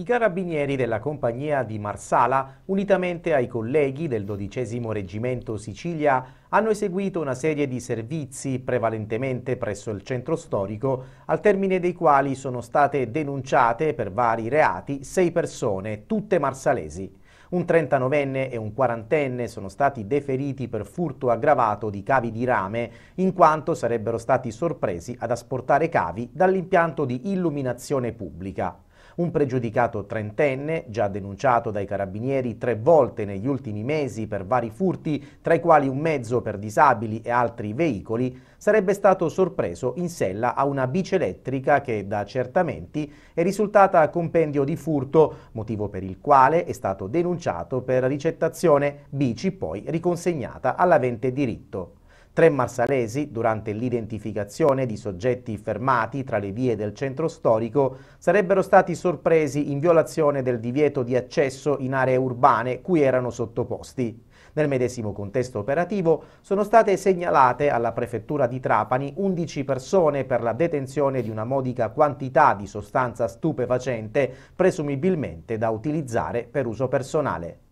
I carabinieri della compagnia di Marsala, unitamente ai colleghi del 12 Reggimento Sicilia, hanno eseguito una serie di servizi prevalentemente presso il centro storico, al termine dei quali sono state denunciate per vari reati sei persone, tutte marsalesi. Un 39enne e un quarantenne sono stati deferiti per furto aggravato di cavi di rame, in quanto sarebbero stati sorpresi ad asportare cavi dall'impianto di illuminazione pubblica. Un pregiudicato trentenne, già denunciato dai carabinieri tre volte negli ultimi mesi per vari furti, tra i quali un mezzo per disabili e altri veicoli, sarebbe stato sorpreso in sella a una bici elettrica che da accertamenti è risultata compendio di furto, motivo per il quale è stato denunciato per ricettazione, bici poi riconsegnata all'avente diritto. Tre marsalesi, durante l'identificazione di soggetti fermati tra le vie del centro storico, sarebbero stati sorpresi in violazione del divieto di accesso in aree urbane cui erano sottoposti. Nel medesimo contesto operativo sono state segnalate alla prefettura di Trapani 11 persone per la detenzione di una modica quantità di sostanza stupefacente, presumibilmente da utilizzare per uso personale.